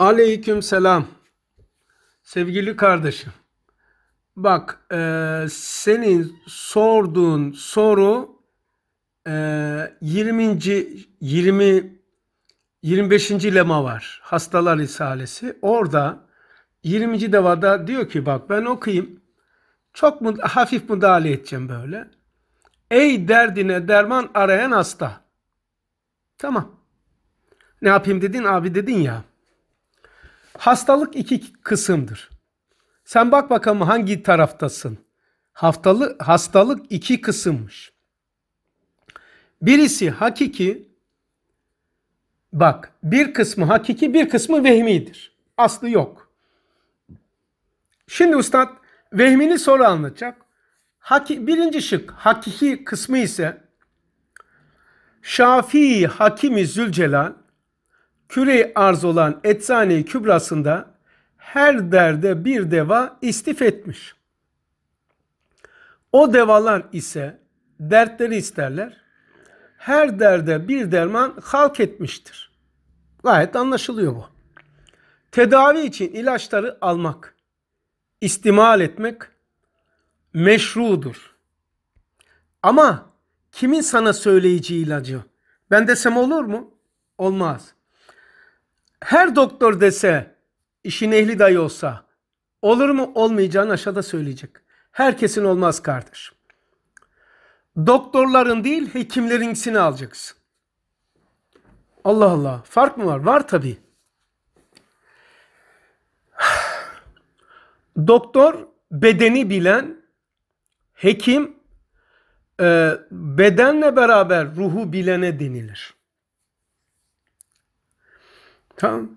Aleyküm selam. Sevgili kardeşim. Bak e, senin sorduğun soru e, 20. 20 25. lema var. Hastalar Risalesi. Orada 20. devada diyor ki bak ben okuyayım. Çok mu, hafif müdahale edeceğim böyle. Ey derdine derman arayan hasta. Tamam. Ne yapayım dedin abi dedin ya. Hastalık iki kısımdır. Sen bak bakalım hangi taraftasın. Haftalı, hastalık iki kısımmış. Birisi hakiki, bak bir kısmı hakiki bir kısmı vehmidir. Aslı yok. Şimdi ustad vehmini sonra anlatacak. Haki, birinci şık hakiki kısmı ise Şafii Hakimi Zülcelal küre arz olan Eczane-i Kübrasında her derde bir deva istif etmiş. O devalar ise dertleri isterler. Her derde bir derman halk etmiştir. Gayet anlaşılıyor bu. Tedavi için ilaçları almak, istimal etmek meşrudur. Ama kimin sana söyleyici ilacı? Ben desem olur mu? Olmaz her doktor dese, işin ehli dayı olsa, olur mu olmayacağını aşağıda söyleyecek. Herkesin olmaz kardeş. Doktorların değil hekimlerinkisini alacaksın. Allah Allah. Fark mı var? Var tabi. Doktor bedeni bilen, hekim e, bedenle beraber ruhu bilene denilir. Tamam.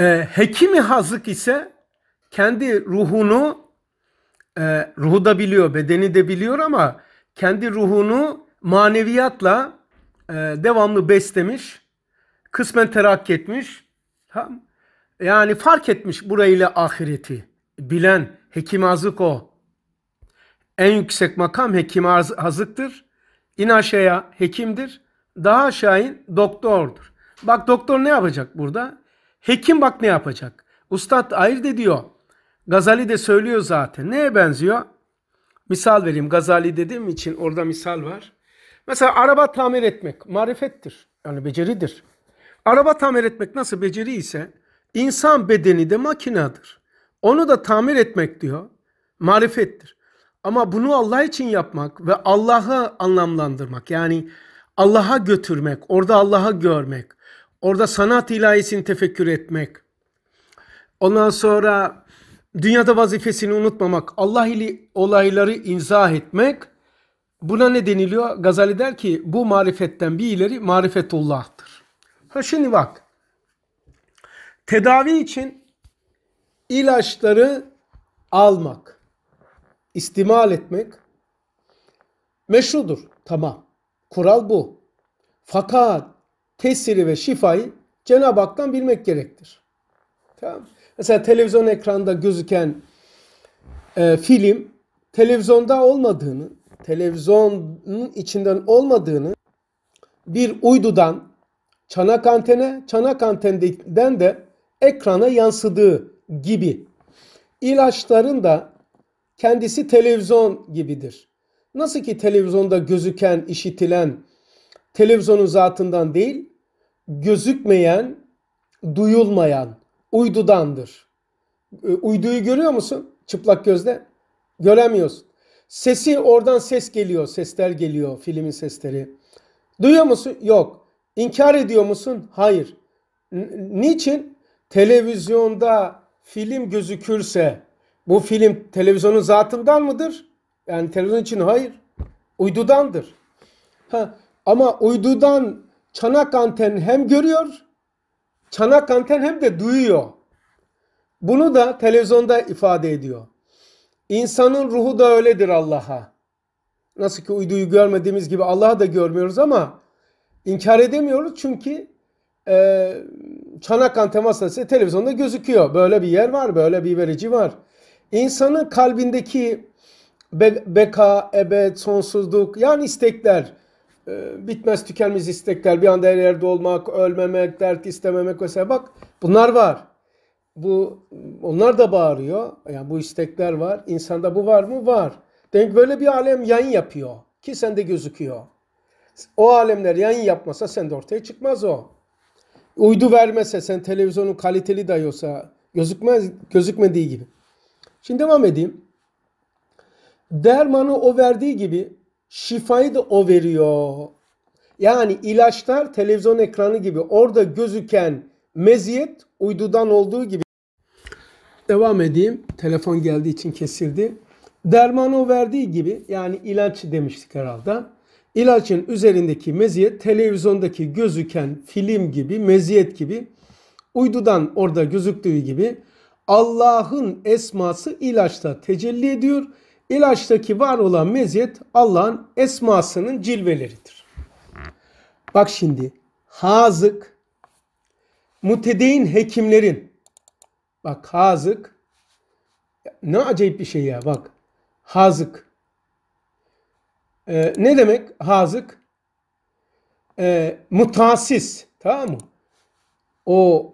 E, hekimi hazık ise kendi ruhunu e, ruhu da biliyor, bedeni de biliyor ama kendi ruhunu maneviyatla e, devamlı beslemiş, kısmen terakki etmiş. Tamam. Yani fark etmiş burayla ahireti. Bilen hekim hazık o. En yüksek makam hekim hazıktır. İn aşağıya hekimdir. Daha aşağı in doktordur. Bak doktor ne yapacak burada? Hekim bak ne yapacak. Ustad ayırt ediyor. Gazali de söylüyor zaten. Neye benziyor? Misal vereyim. Gazali dediğim için orada misal var. Mesela araba tamir etmek marifettir. Yani beceridir. Araba tamir etmek nasıl beceri ise insan bedeni de makinedir. Onu da tamir etmek diyor. Marifettir. Ama bunu Allah için yapmak ve Allah'ı anlamlandırmak yani Allah'a götürmek, orada Allah'ı görmek, Orada sanat ilahisini tefekkür etmek. Ondan sonra dünyada vazifesini unutmamak, Allah ili olayları inzah etmek. Buna ne deniliyor? Gazali der ki bu marifetten bir ileri marifetullah'tır. Ha şimdi bak. Tedavi için ilaçları almak, istimal etmek meşrudur. Tamam. Kural bu. Fakat tesiri ve şifayı Cenab-ı Hak'tan bilmek gerektir. Tamam. Mesela televizyon ekranda gözüken e, film televizyonda olmadığını, televizyonun içinden olmadığını bir uydudan çanak antene, çanak antenden de ekrana yansıdığı gibi. İlaçların da kendisi televizyon gibidir. Nasıl ki televizyonda gözüken, işitilen, televizyonun zatından değil, gözükmeyen, duyulmayan, uydudandır. Ee, uyduyu görüyor musun çıplak gözle? Göremiyorsun. Sesi oradan ses geliyor, sesler geliyor, filmin sesleri. Duyuyor musun? Yok. İnkar ediyor musun? Hayır. Niçin? Televizyonda film gözükürse bu film televizyonun zatından mıdır? Yani televizyon için hayır. Uydudandır. Ha, ama uydudan çanak anten hem görüyor, çanak anten hem de duyuyor. Bunu da televizyonda ifade ediyor. İnsanın ruhu da öyledir Allah'a. Nasıl ki uyduyu görmediğimiz gibi Allah'ı da görmüyoruz ama inkar edemiyoruz çünkü e, çanak anten vasıtası televizyonda gözüküyor. Böyle bir yer var, böyle bir verici var. İnsanın kalbindeki be, beka, ebed, sonsuzluk yani istekler ee, bitmez tükenmez istekler, bir anda her yerde olmak, ölmemek, dert istememek vesaire. Bak bunlar var. Bu onlar da bağırıyor. Yani bu istekler var. İnsanda bu var mı? Var. Demek böyle bir alem yayın yapıyor ki sende gözüküyor. O alemler yayın yapmasa sen de ortaya çıkmaz o. Uydu vermese sen televizyonun kaliteli dahi olsa gözükmez gözükmediği gibi. Şimdi devam edeyim. Dermanı o verdiği gibi şifayı da o veriyor. Yani ilaçlar televizyon ekranı gibi orada gözüken meziyet uydudan olduğu gibi. Devam edeyim. Telefon geldiği için kesildi. Dermanı o verdiği gibi yani ilaç demiştik herhalde. İlaçın üzerindeki meziyet televizyondaki gözüken film gibi, meziyet gibi uydudan orada gözüktüğü gibi Allah'ın esması ilaçta tecelli ediyor İlaçtaki var olan meziyet Allah'ın esmasının cilveleridir. Bak şimdi hazık mutedeyin hekimlerin bak hazık ne acayip bir şey ya bak hazık ee, ne demek hazık ee, mutasis tamam mı o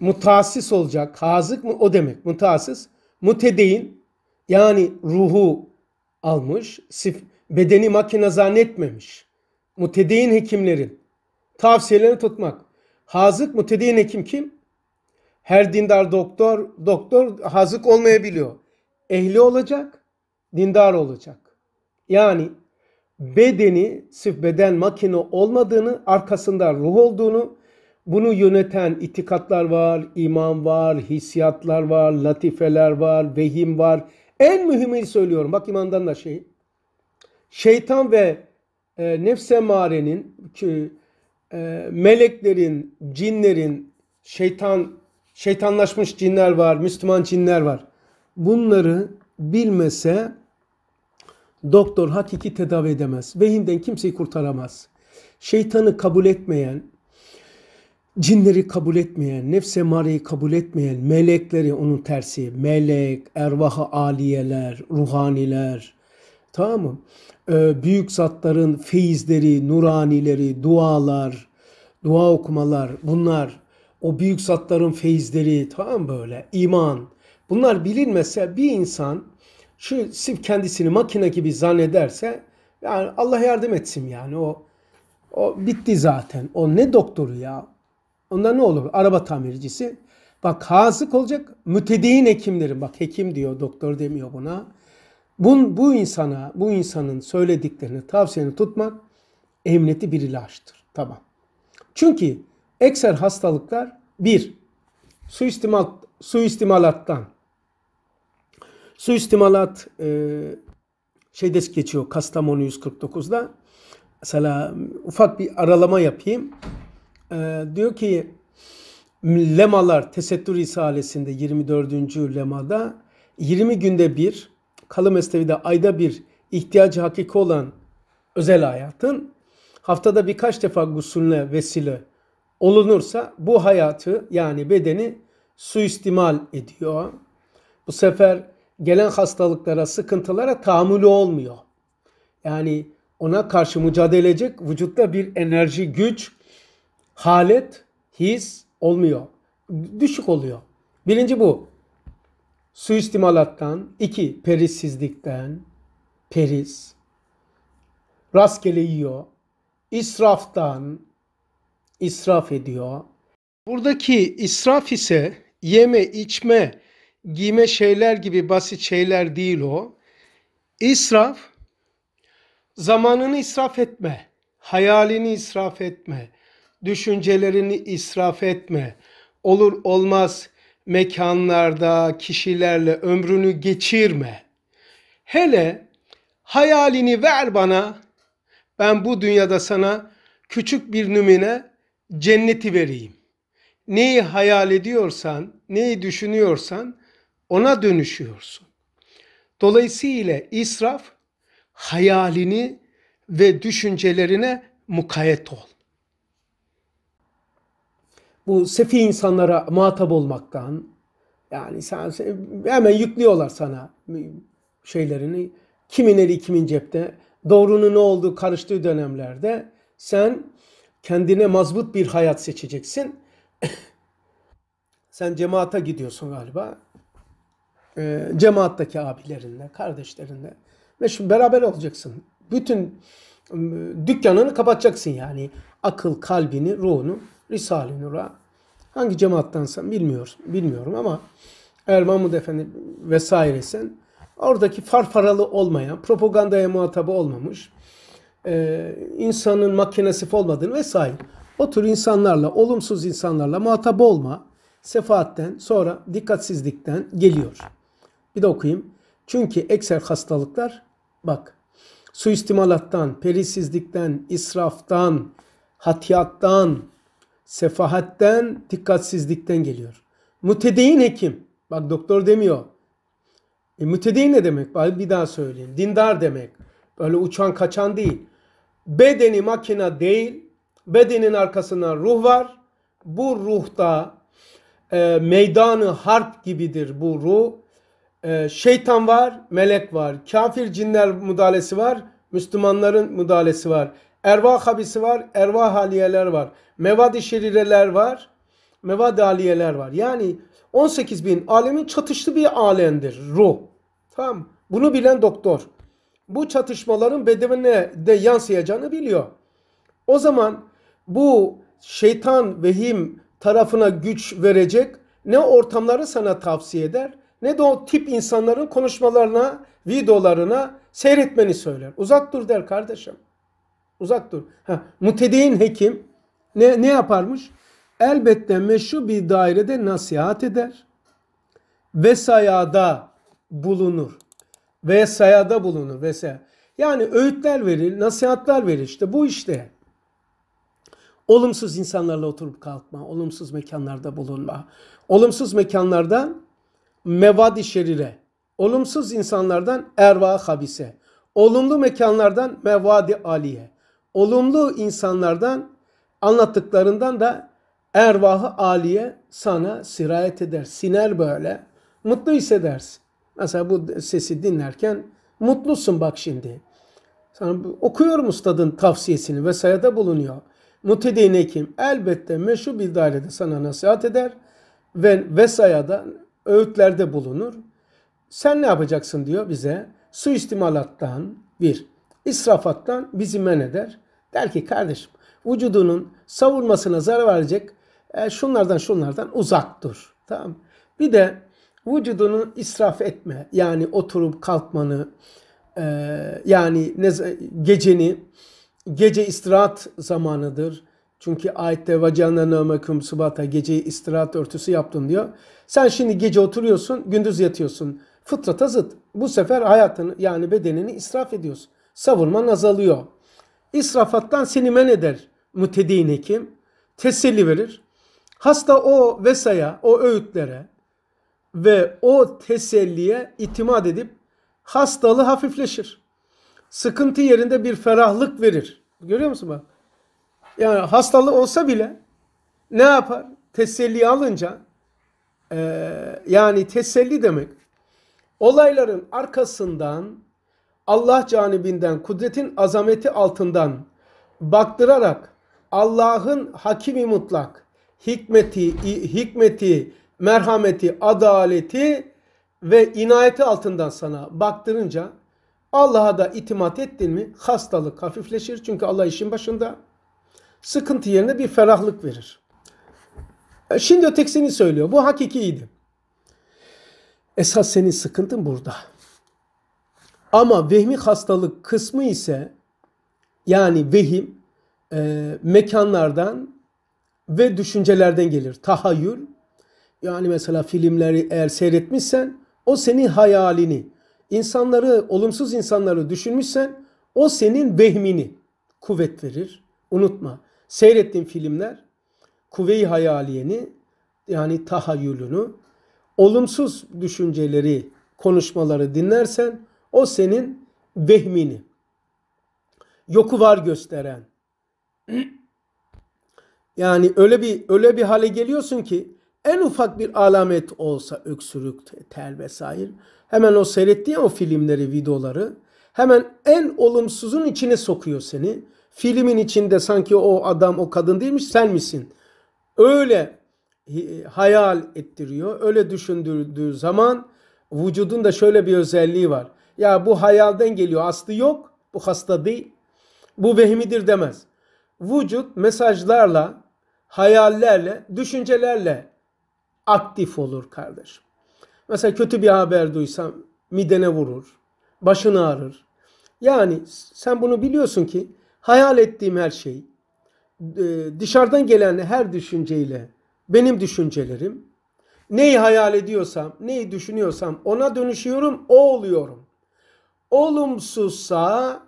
mutasis olacak hazık mı o demek mutasis mutedeyin yani ruhu almış, bedeni makine zannetmemiş. Mutedeyin hekimlerin tavsiyelerini tutmak. Hazık mutedeyin hekim kim? Her dindar doktor, doktor hazık olmayabiliyor. Ehli olacak, dindar olacak. Yani bedeni sif beden makine olmadığını, arkasında ruh olduğunu, bunu yöneten itikatlar var, iman var, hissiyatlar var, latifeler var, vehim var, en mühimini söylüyorum. Bak imandan da şey. Şeytan ve e, nefs emarenin, ki, e, meleklerin, cinlerin, şeytan, şeytanlaşmış cinler var, Müslüman cinler var. Bunları bilmese doktor hakiki tedavi edemez. Vehimden kimseyi kurtaramaz. Şeytanı kabul etmeyen, cinleri kabul etmeyen, nefse mareyi kabul etmeyen, melekleri onun tersi, melek, ervahı aliyeler, ruhaniler, tamam mı? Ee, büyük zatların feyizleri, nuranileri, dualar, dua okumalar bunlar o büyük zatların feyizleri tamam böyle iman bunlar bilinmese bir insan şu sif kendisini makine gibi zannederse yani Allah yardım etsin yani o o bitti zaten. O ne doktoru ya? Onlar ne olur? Araba tamircisi. Bak hazık olacak mütedeyin hekimlerin. Bak hekim diyor, doktor demiyor buna. Bun, bu insana, bu insanın söylediklerini, tavsiyeni tutmak emniyeti bir ilaçtır. Tamam. Çünkü ekser hastalıklar bir, suistimal, suistimalattan. Suistimalat e, şeyde geçiyor Kastamonu 149'da. Mesela ufak bir aralama yapayım e, diyor ki lemalar tesettür risalesinde 24. lemada 20 günde bir kalı mesnevide ayda bir ihtiyacı hakiki olan özel hayatın haftada birkaç defa gusülle vesile olunursa bu hayatı yani bedeni suistimal ediyor. Bu sefer gelen hastalıklara, sıkıntılara tahammülü olmuyor. Yani ona karşı mücadele edecek vücutta bir enerji, güç halet, his olmuyor. Düşük oluyor. Birinci bu. Suistimalattan, iki perissizlikten, peris, rastgele yiyor, israftan, israf ediyor. Buradaki israf ise yeme, içme, giyme şeyler gibi basit şeyler değil o. İsraf, zamanını israf etme, hayalini israf etme, düşüncelerini israf etme. Olur olmaz mekanlarda, kişilerle ömrünü geçirme. Hele hayalini ver bana. Ben bu dünyada sana küçük bir nümine cenneti vereyim. Neyi hayal ediyorsan, neyi düşünüyorsan ona dönüşüyorsun. Dolayısıyla israf hayalini ve düşüncelerine mukayet ol bu sefi insanlara muhatap olmaktan yani sen hemen yüklüyorlar sana şeylerini. Kimin eli kimin cepte. Doğrunun ne olduğu karıştığı dönemlerde sen kendine mazbut bir hayat seçeceksin. sen cemaata gidiyorsun galiba. E, cemaattaki abilerinle, kardeşlerinle ve şimdi beraber olacaksın. Bütün ıı, dükkanını kapatacaksın yani. Akıl, kalbini, ruhunu Risale-i Nur'a hangi cemaattansan bilmiyorum bilmiyorum ama eğer Mahmud Efendi vesairesen oradaki farfaralı olmayan, propagandaya muhatabı olmamış, e, insanın makinesif olmadığını vesaire. O tür insanlarla, olumsuz insanlarla muhatap olma sefaatten sonra dikkatsizlikten geliyor. Bir de okuyayım. Çünkü ekser hastalıklar bak suistimalattan, perisizlikten, israftan, hatiyattan, sefahatten, dikkatsizlikten geliyor. Mütedeyin hekim. Bak doktor demiyor. E, mütedeyin ne demek? Bari bir daha söyleyeyim. Dindar demek. Böyle uçan kaçan değil. Bedeni makina değil. Bedenin arkasından ruh var. Bu ruhta e, meydanı harp gibidir bu ruh. E, şeytan var, melek var. Kafir cinler müdahalesi var. Müslümanların müdahalesi var. Erva habisi var, Erva haliyeler var. Mevadi şerireler var, mevadi haliyeler var. Yani 18 bin alemin çatıştı bir alemdir ruh. Tamam Bunu bilen doktor. Bu çatışmaların bedenine de yansıyacağını biliyor. O zaman bu şeytan vehim tarafına güç verecek ne ortamları sana tavsiye eder ne de o tip insanların konuşmalarına, videolarına seyretmeni söyler. Uzak dur der kardeşim. Uzak dur. Ha, mutedeyin hekim ne, ne yaparmış? Elbette meşru bir dairede nasihat eder. Vesayada bulunur. Vesayada bulunur. Vesaya. Yani öğütler verir, nasihatler verir işte bu işte. Olumsuz insanlarla oturup kalkma, olumsuz mekanlarda bulunma, olumsuz mekanlardan mevadi şerire, olumsuz insanlardan erva habise, olumlu mekanlardan mevadi aliye olumlu insanlardan anlattıklarından da ervahı aliye sana sirayet eder. Siner böyle. Mutlu hissedersin. Mesela bu sesi dinlerken mutlusun bak şimdi. Sana okuyorum ustadın tavsiyesini ve sayada bulunuyor. Mutedin Hekim elbette meşhur bir dairede sana nasihat eder ve vesayada öğütlerde bulunur. Sen ne yapacaksın diyor bize. Suistimalattan bir, israfattan bizi men eder. Der ki kardeşim vücudunun savunmasına zarar verecek e, şunlardan şunlardan uzak dur. Tamam Bir de vücudunu israf etme. Yani oturup kalkmanı e, yani ne, geceni gece istirahat zamanıdır. Çünkü ayette vacanla nömeküm subata geceyi istirahat örtüsü yaptım diyor. Sen şimdi gece oturuyorsun, gündüz yatıyorsun. Fıtrata zıt. Bu sefer hayatını yani bedenini israf ediyorsun. Savurman azalıyor. İsrafattan seni men eder mütedin hekim. Teselli verir. Hasta o vesaya, o öğütlere ve o teselliye itimat edip hastalığı hafifleşir. Sıkıntı yerinde bir ferahlık verir. Görüyor musun bak? Yani hastalığı olsa bile ne yapar? Teselli alınca e, yani teselli demek olayların arkasından Allah canibinden kudretin azameti altından baktırarak Allah'ın hakimi mutlak hikmeti, hikmeti, merhameti, adaleti ve inayeti altından sana baktırınca Allah'a da itimat ettin mi hastalık hafifleşir. Çünkü Allah işin başında sıkıntı yerine bir ferahlık verir. E, şimdi ötekisini söylüyor. Bu hakikiydi. Esas senin sıkıntın burada. Ama vehmi hastalık kısmı ise yani vehim e, mekanlardan ve düşüncelerden gelir. Tahayyül yani mesela filmleri eğer seyretmişsen o senin hayalini, insanları, olumsuz insanları düşünmüşsen o senin vehmini kuvvet verir. Unutma. Seyrettiğin filmler kuvve-i hayaliyeni yani tahayyülünü, olumsuz düşünceleri, konuşmaları dinlersen o senin vehmini. Yoku var gösteren. Yani öyle bir öyle bir hale geliyorsun ki en ufak bir alamet olsa öksürük, tel vesaire hemen o seyrettiğin o filmleri, videoları hemen en olumsuzun içine sokuyor seni. Filmin içinde sanki o adam o kadın değilmiş sen misin? Öyle hayal ettiriyor. Öyle düşündürdüğü zaman vücudun da şöyle bir özelliği var. Ya bu hayalden geliyor aslı yok. Bu hasta değil. Bu vehmidir demez. Vücut mesajlarla, hayallerle, düşüncelerle aktif olur kardeş. Mesela kötü bir haber duysam midene vurur, başını ağrır. Yani sen bunu biliyorsun ki hayal ettiğim her şey, e, dışarıdan gelen her düşünceyle benim düşüncelerim, neyi hayal ediyorsam, neyi düşünüyorsam ona dönüşüyorum, o oluyorum olumsuzsa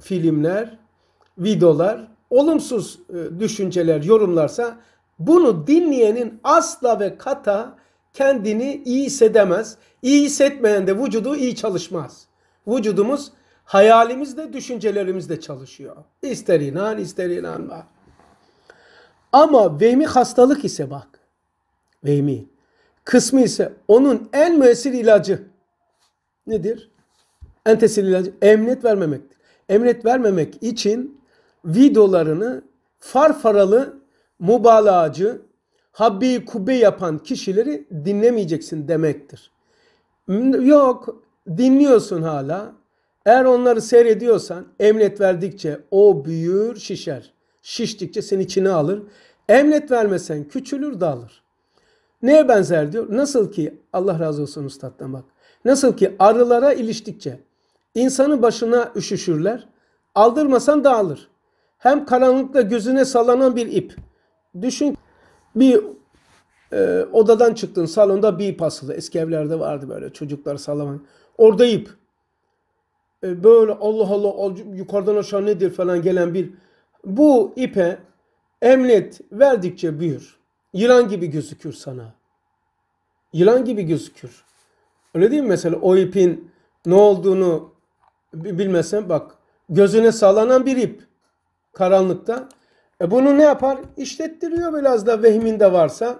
filmler, videolar, olumsuz e, düşünceler, yorumlarsa bunu dinleyenin asla ve kata kendini iyi hissedemez. İyi hissetmeyen de vücudu iyi çalışmaz. Vücudumuz hayalimizde, düşüncelerimizde çalışıyor. İster inan, ister inanma. Ama vehmi hastalık ise bak. Vehmi. Kısmı ise onun en müessir ilacı nedir? En tesir ilacı emniyet vermemektir. Emniyet vermemek için videolarını farfaralı mübalağacı, habbi kubbe yapan kişileri dinlemeyeceksin demektir. Yok dinliyorsun hala. Eğer onları seyrediyorsan emniyet verdikçe o büyür şişer. Şiştikçe seni içine alır. Emniyet vermesen küçülür dağılır. Neye benzer diyor? Nasıl ki Allah razı olsun ustattan bak. Nasıl ki arılara iliştikçe İnsanın başına üşüşürler. Aldırmasan dağılır. Hem karanlıkta gözüne sallanan bir ip. Düşün bir e, odadan çıktın salonda bir ip asılı. Eski evlerde vardı böyle çocuklar sallaman. Orada ip. E, böyle Allah Allah yukarıdan aşağı nedir falan gelen bir. Bu ipe emlet verdikçe büyür. Yılan gibi gözükür sana. Yılan gibi gözükür. Öyle değil mi mesela o ipin ne olduğunu bilmesen bak gözüne sallanan bir ip karanlıkta. E bunu ne yapar? İşlettiriyor biraz da vehminde varsa.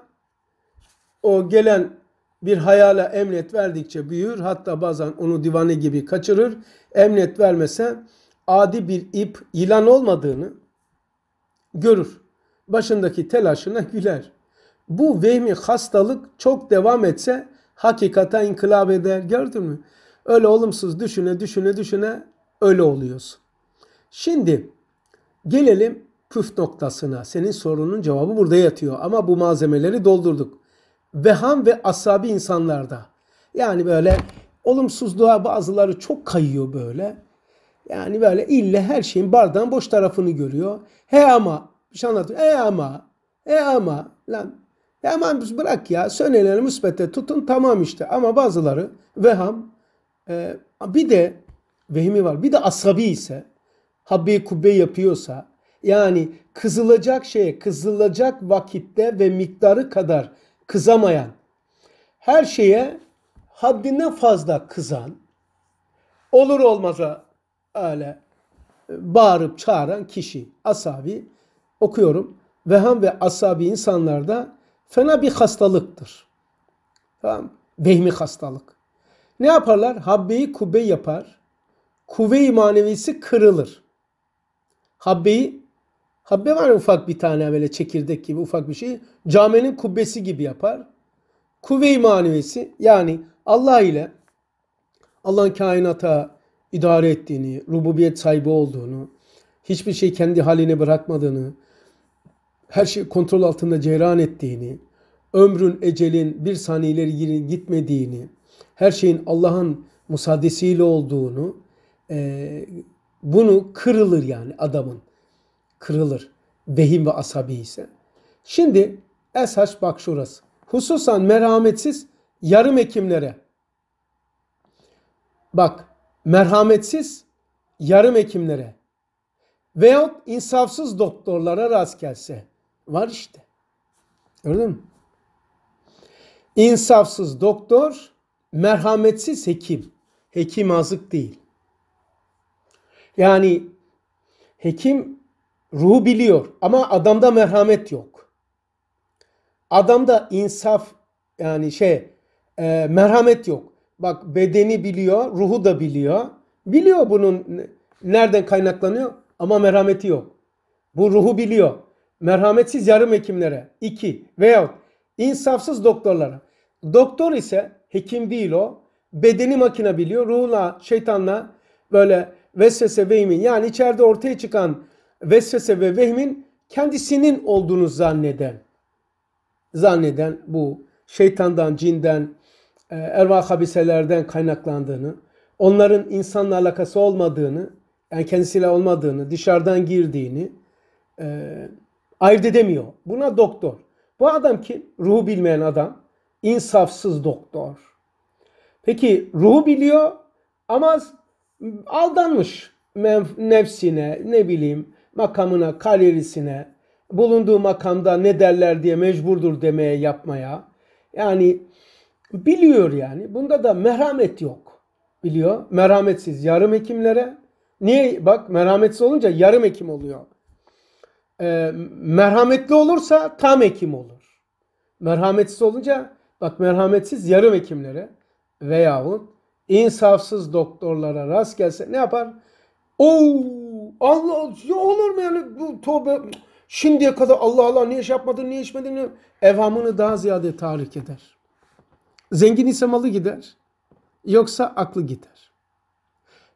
O gelen bir hayala emniyet verdikçe büyür. Hatta bazen onu divane gibi kaçırır. Emniyet vermese adi bir ip yılan olmadığını görür. Başındaki telaşına güler. Bu vehmi hastalık çok devam etse hakikaten inkılap eder. Gördün mü? Öyle olumsuz düşüne düşüne düşüne öyle oluyorsun. Şimdi gelelim püf noktasına. Senin sorunun cevabı burada yatıyor ama bu malzemeleri doldurduk. Veham ve asabi insanlarda. Yani böyle olumsuzluğa bazıları çok kayıyor böyle. Yani böyle ille her şeyin bardağın boş tarafını görüyor. He ama bir şey anlatıyor. E ama e ama lan e aman bırak ya söneleni müsbete tutun tamam işte. Ama bazıları veham ee, bir de vehmi var. Bir de asabi ise habbe kubbe yapıyorsa yani kızılacak şeye kızılacak vakitte ve miktarı kadar kızamayan her şeye haddinden fazla kızan olur olmaza öyle e, bağırıp çağıran kişi asabi okuyorum veham ve asabi insanlarda fena bir hastalıktır. Tamam? Vehmi hastalık. Ne yaparlar? Habbeyi kubbe yapar. Kuvve-i manevisi kırılır. Habbeyi, habbe var ufak bir tane böyle çekirdek gibi ufak bir şey. Camenin kubbesi gibi yapar. Kuvve-i manevisi yani Allah ile Allah'ın kainata idare ettiğini, rububiyet sahibi olduğunu, hiçbir şey kendi haline bırakmadığını, her şey kontrol altında cehran ettiğini, ömrün, ecelin bir saniyeleri gitmediğini, her şeyin Allah'ın musaddesiyle olduğunu, e, bunu kırılır yani adamın. Kırılır. Vehim ve asabi ise. Şimdi esas bak şurası. Hususan merhametsiz yarım ekimlere. Bak merhametsiz yarım ekimlere veyahut insafsız doktorlara rast gelse var işte. Gördün mü? İnsafsız doktor merhametsiz hekim. Hekim azık değil. Yani hekim ruhu biliyor ama adamda merhamet yok. Adamda insaf yani şey e, merhamet yok. Bak bedeni biliyor, ruhu da biliyor. Biliyor bunun nereden kaynaklanıyor ama merhameti yok. Bu ruhu biliyor. Merhametsiz yarım hekimlere. iki veya insafsız doktorlara. Doktor ise Hekim değil o. Bedeni makine biliyor. Ruhla, şeytanla böyle vesvese vehmin yani içeride ortaya çıkan vesvese ve vehmin kendisinin olduğunu zanneden zanneden bu şeytandan, cinden, e, erva habiselerden kaynaklandığını, onların insanla alakası olmadığını, yani kendisiyle olmadığını, dışarıdan girdiğini e, ayırt edemiyor. Buna doktor. Bu adam ki ruhu bilmeyen adam insafsız doktor. Peki ruhu biliyor ama aldanmış nefsine, ne bileyim makamına, kalerisine, bulunduğu makamda ne derler diye mecburdur demeye yapmaya. Yani biliyor yani. Bunda da merhamet yok. Biliyor. Merhametsiz yarım hekimlere. Niye? Bak merhametsiz olunca yarım hekim oluyor. E, merhametli olursa tam hekim olur. Merhametsiz olunca Bak merhametsiz yarım hekimlere veyahut insafsız doktorlara rast gelse ne yapar? Oo Allah ya olur mu yani bu tövbe şimdiye kadar Allah Allah niye iş şey yapmadın niye içmedin niye? evhamını daha ziyade tahrik eder. Zengin ise malı gider yoksa aklı gider.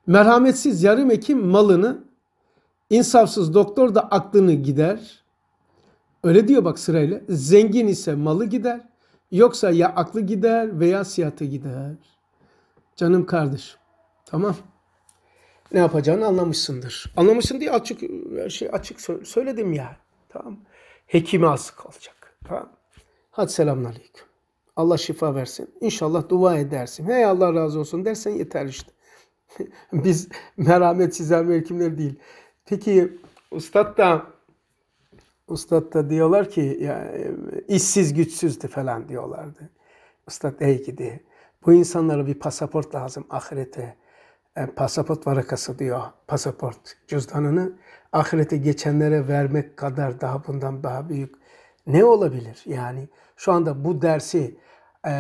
Merhametsiz yarım ekim malını insafsız doktor da aklını gider. Öyle diyor bak sırayla. Zengin ise malı gider. Yoksa ya aklı gider veya siyata gider. Canım kardeş. Tamam. Ne yapacağını anlamışsındır. Anlamışsın diye açık her şey açık söyledim ya. Tamam. Hekime asık olacak. Tamam. Hadi selamünaleyküm. Allah şifa versin. İnşallah dua edersin. Hey Allah razı olsun dersen yeter işte. Biz merhamet sizler mevkimler değil. Peki ustad da Ustad da diyorlar ki yani işsiz güçsüzdü falan diyorlardı. Ustad ey gidi bu insanlara bir pasaport lazım ahirete. E, pasaport varakası diyor pasaport cüzdanını ahirete geçenlere vermek kadar daha bundan daha büyük ne olabilir? Yani şu anda bu dersi e,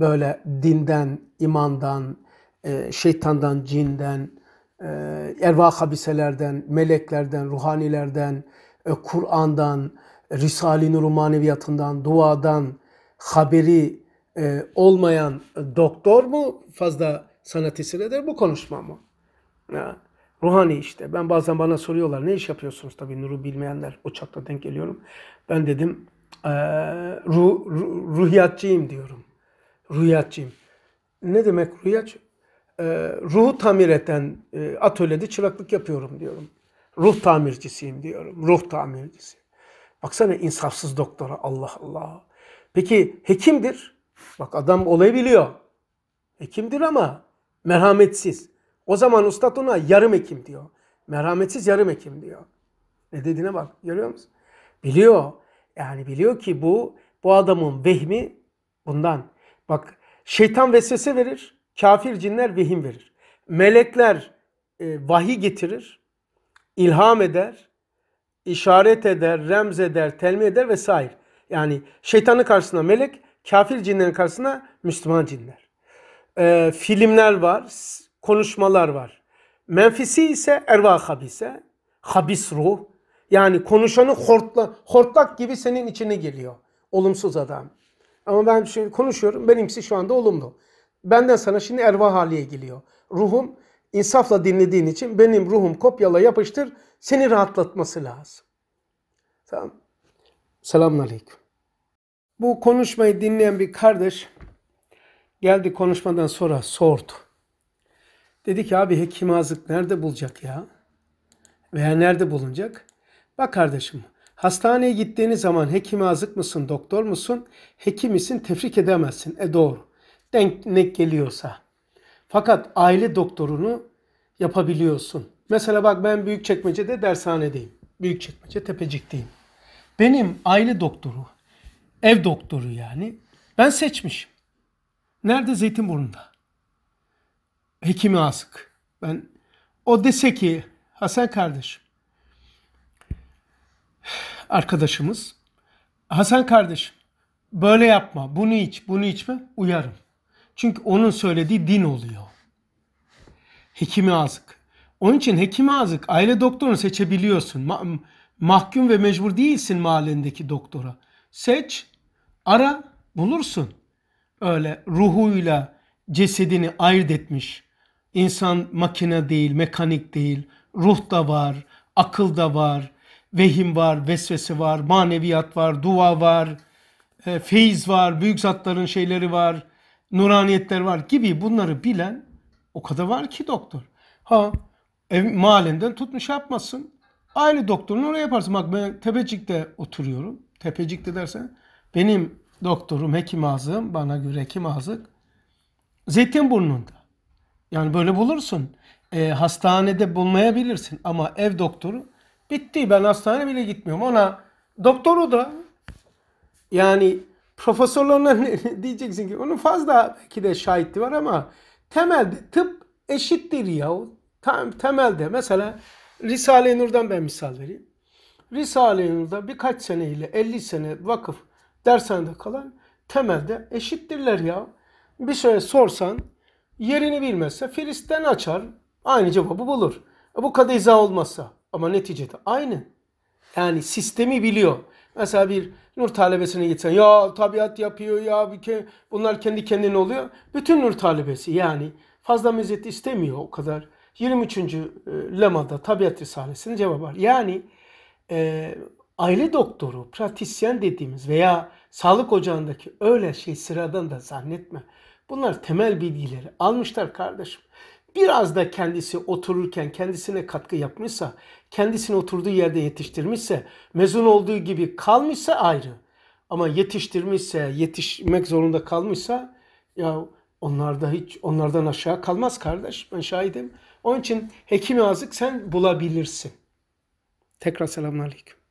böyle dinden, imandan, e, şeytandan, cinden, e, erva habiselerden, meleklerden, ruhanilerden, Kur'an'dan, Risale-i Nur maneviyatından, duadan haberi e, olmayan doktor mu fazla sanat eder bu konuşma mı? ruhani işte. Ben bazen bana soruyorlar ne iş yapıyorsunuz tabii Nur'u bilmeyenler uçakta denk geliyorum. Ben dedim ruh, ruh, ruhiyatçıyım diyorum. Ruhiyatçıyım. Ne demek ruhiyat? ruhu tamir eden atölyede çıraklık yapıyorum diyorum. Ruh tamircisiyim diyorum. Ruh tamircisi. Baksana insafsız doktora. Allah Allah. Peki hekimdir. Bak adam olayı biliyor. Hekimdir ama merhametsiz. O zaman ustad ona yarım hekim diyor. Merhametsiz yarım hekim diyor. Ne dediğine bak. Görüyor musun? Biliyor. Yani biliyor ki bu bu adamın vehmi bundan. Bak şeytan vesvese verir. Kafir cinler vehim verir. Melekler e, vahiy getirir ilham eder, işaret eder, remz eder, telmin eder vesaire. Yani şeytanın karşısında melek, kafir cinlerin karşısında Müslüman cinler. Ee, filmler var, konuşmalar var. Menfisi ise erva habise, habis ruh. Yani konuşanı hortla, hortlak gibi senin içine geliyor. Olumsuz adam. Ama ben şey konuşuyorum, benimsi şu anda olumlu. Benden sana şimdi erva haliye geliyor. Ruhum insafla dinlediğin için benim ruhum kopyala yapıştır seni rahatlatması lazım. Tamam. Selamun Aleyküm. Bu konuşmayı dinleyen bir kardeş geldi konuşmadan sonra sordu. Dedi ki abi hekim azık nerede bulacak ya? Veya nerede bulunacak? Bak kardeşim hastaneye gittiğiniz zaman hekim azık mısın, doktor musun, hekim misin tefrik edemezsin. E doğru. Denk, denk geliyorsa. Fakat aile doktorunu yapabiliyorsun. Mesela bak ben Büyükçekmece'de dershanedeyim. Büyükçekmece Tepecik'teyim. Benim aile doktoru, ev doktoru yani ben seçmişim. Nerede? Zeytinburnu'nda. Hekimi Asık. Ben o dese ki Hasan kardeşim arkadaşımız Hasan kardeşim böyle yapma bunu iç bunu içme uyarım. Çünkü onun söylediği din oluyor. Hekimi azık. Onun için hekimi azık aile doktorunu seçebiliyorsun. Ma- mahkum ve mecbur değilsin mahallendeki doktora. Seç, ara, bulursun. Öyle ruhuyla cesedini ayırt etmiş. İnsan makine değil, mekanik değil. Ruh da var, akıl da var, vehim var, vesvese var, maneviyat var, dua var, e, feyiz var, büyük zatların şeyleri var, nuraniyetler var gibi bunları bilen o kadar var ki doktor. Ha ev, mahallenden tutmuş yapmasın. Aynı doktorunu oraya yaparsın. Bak ben Tepecik'te oturuyorum. Tepecik'te dersen benim doktorum, hekim ağzım, bana göre hekim ağzı Zeytinburnu'nda. Yani böyle bulursun. E, hastanede bulmayabilirsin ama ev doktoru bitti. Ben hastane bile gitmiyorum. Ona doktoru da yani Profesörlerine ne diyeceksin ki onun fazla belki de şahitli var ama temelde tıp eşittir ya. Tam, temelde mesela Risale-i Nur'dan ben misal vereyim. Risale-i Nur'da birkaç seneyle 50 sene vakıf dershanede kalan temelde eşittirler ya. Bir şey sorsan yerini bilmezse Filistin açar aynı cevabı bulur. Bu kadar izah olmazsa ama neticede aynı. Yani sistemi biliyor. Mesela bir nur talebesine gitsen ya tabiat yapıyor ya bunlar kendi kendine oluyor. Bütün nur talebesi yani fazla meziyet istemiyor o kadar. 23. E, Lema'da Tabiat Risalesi'nin cevabı var. Yani e, aile doktoru, pratisyen dediğimiz veya sağlık ocağındaki öyle şey sıradan da zannetme. Bunlar temel bilgileri almışlar kardeşim biraz da kendisi otururken kendisine katkı yapmışsa, kendisini oturduğu yerde yetiştirmişse, mezun olduğu gibi kalmışsa ayrı. Ama yetiştirmişse, yetişmek zorunda kalmışsa ya onlarda hiç onlardan aşağı kalmaz kardeş. Ben şahidim. Onun için hekimi azık sen bulabilirsin. Tekrar selamun aleyküm.